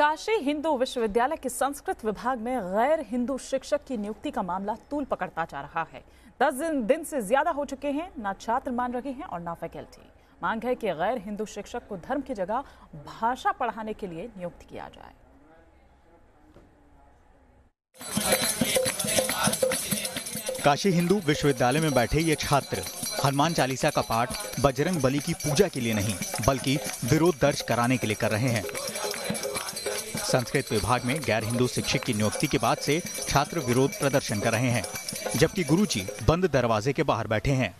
काशी हिंदू विश्वविद्यालय के संस्कृत विभाग में गैर हिंदू शिक्षक की नियुक्ति का मामला तूल पकड़ता जा रहा है दस दिन दिन से ज्यादा हो चुके हैं ना छात्र मान रहे हैं और ना फैकल्टी मांग है कि गैर हिंदू शिक्षक को धर्म की जगह भाषा पढ़ाने के लिए नियुक्त किया जाए काशी हिंदू विश्वविद्यालय में बैठे ये छात्र हनुमान चालीसा का पाठ बजरंग बली की पूजा के लिए नहीं बल्कि विरोध दर्ज कराने के लिए कर रहे हैं संस्कृत विभाग में गैर हिंदू शिक्षक की नियुक्ति के बाद से छात्र विरोध प्रदर्शन कर रहे हैं जबकि गुरुजी बंद दरवाजे के बाहर बैठे हैं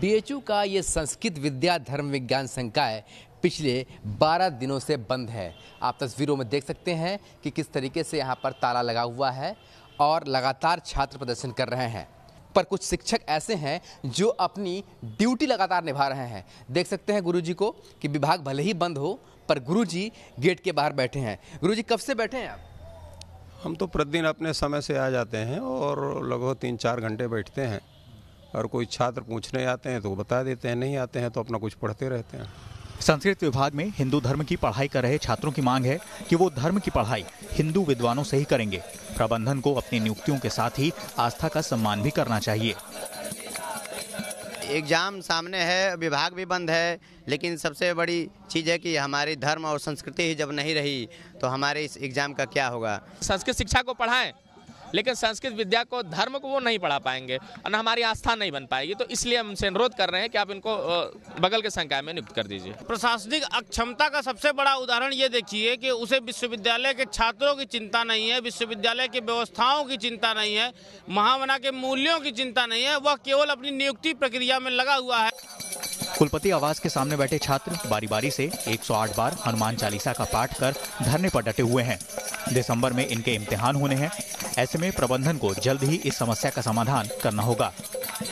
बी का ये संस्कृत विद्या धर्म विज्ञान संकाय पिछले 12 दिनों से बंद है आप तस्वीरों में देख सकते हैं कि किस तरीके से यहाँ पर ताला लगा हुआ है और लगातार छात्र प्रदर्शन कर रहे हैं पर कुछ शिक्षक ऐसे हैं जो अपनी ड्यूटी लगातार निभा रहे हैं देख सकते हैं गुरुजी को कि विभाग भले ही बंद हो पर गुरु जी गेट के बाहर बैठे हैं गुरु जी कब से बैठे हैं आप हम तो प्रतिदिन अपने समय से आ जाते हैं और लगभग तीन चार घंटे बैठते हैं और कोई छात्र पूछने आते हैं तो बता देते हैं नहीं आते हैं तो अपना कुछ पढ़ते रहते हैं संस्कृत विभाग में हिंदू धर्म की पढ़ाई कर रहे छात्रों की मांग है कि वो धर्म की पढ़ाई हिंदू विद्वानों से ही करेंगे प्रबंधन को अपनी नियुक्तियों के साथ ही आस्था का सम्मान भी करना चाहिए एग्ज़ाम सामने है विभाग भी बंद है लेकिन सबसे बड़ी चीज़ है कि हमारी धर्म और संस्कृति ही जब नहीं रही तो हमारे इस एग्ज़ाम का क्या होगा संस्कृत शिक्षा को पढ़ाएं लेकिन संस्कृत विद्या को धर्म को वो नहीं पढ़ा पाएंगे और हमारी आस्था नहीं बन पाएगी तो इसलिए हम उनसे अनुरोध कर रहे हैं कि आप इनको बगल के संख्या में नियुक्त कर दीजिए प्रशासनिक अक्षमता का सबसे बड़ा उदाहरण ये देखिए कि उसे विश्वविद्यालय के छात्रों की चिंता नहीं है विश्वविद्यालय की व्यवस्थाओं की चिंता नहीं है महावना के मूल्यों की चिंता नहीं है वह केवल अपनी नियुक्ति प्रक्रिया में लगा हुआ है कुलपति आवास के सामने बैठे छात्र बारी बारी से 108 बार हनुमान चालीसा का पाठ कर धरने पर डटे हुए हैं दिसंबर में इनके इम्तिहान होने हैं ऐसे में प्रबंधन को जल्द ही इस समस्या का समाधान करना होगा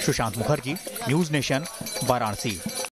सुशांत मुखर्जी न्यूज नेशन वाराणसी